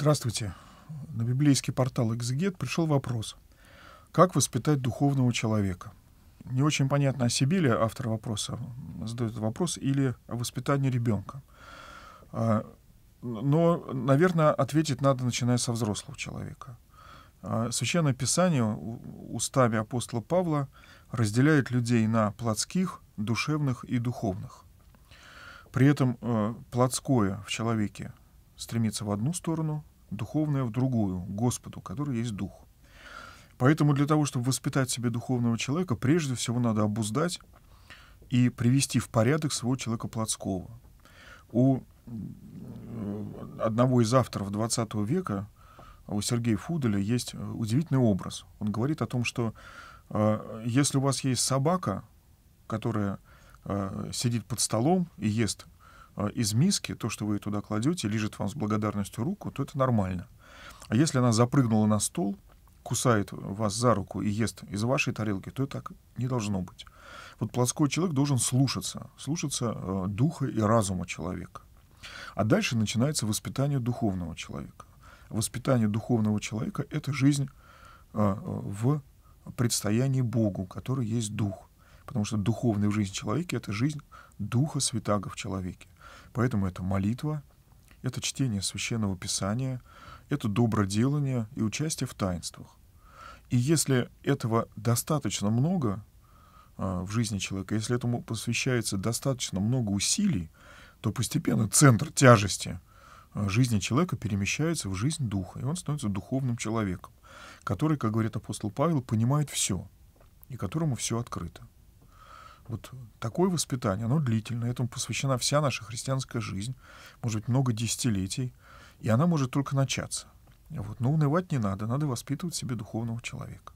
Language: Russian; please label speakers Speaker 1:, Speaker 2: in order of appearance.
Speaker 1: Здравствуйте. На библейский портал «Экзегет» пришел вопрос. Как воспитать духовного человека? Не очень понятно о себе ли автор вопроса задает вопрос, или о воспитании ребенка. А, но, наверное, ответить надо, начиная со взрослого человека. А, Священное Писание устами апостола Павла разделяет людей на плотских, душевных и духовных. При этом э, плотское в человеке стремится в одну сторону, духовное в другую, к Господу, который есть дух. Поэтому для того, чтобы воспитать себе духовного человека, прежде всего надо обуздать и привести в порядок своего человека плотского. У э, одного из авторов XX века, у Сергея Фуделя, есть э, удивительный образ. Он говорит о том, что э, если у вас есть собака, которая э, сидит под столом и ест Э, из миски, то, что вы туда кладете, лежит вам с благодарностью руку, то это нормально. А если она запрыгнула на стол, кусает вас за руку и ест из вашей тарелки, то это так не должно быть. Вот плотской человек должен слушаться, слушаться э, духа и разума человека. А дальше начинается воспитание духовного человека. Воспитание духовного человека — это жизнь э, в предстоянии Богу, который есть дух потому что духовная жизнь человека — это жизнь Духа Святаго в человеке. Поэтому это молитва, это чтение Священного Писания, это доброделание и участие в таинствах. И если этого достаточно много а, в жизни человека, если этому посвящается достаточно много усилий, то постепенно центр тяжести а, жизни человека перемещается в жизнь духа, и он становится духовным человеком, который, как говорит апостол Павел, понимает все, и которому все открыто. Вот такое воспитание, оно длительное, этому посвящена вся наша христианская жизнь, может быть, много десятилетий, и она может только начаться. Вот. Но унывать не надо, надо воспитывать в себе духовного человека.